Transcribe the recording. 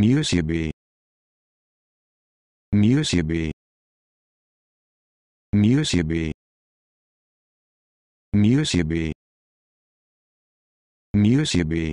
musi b musi b musi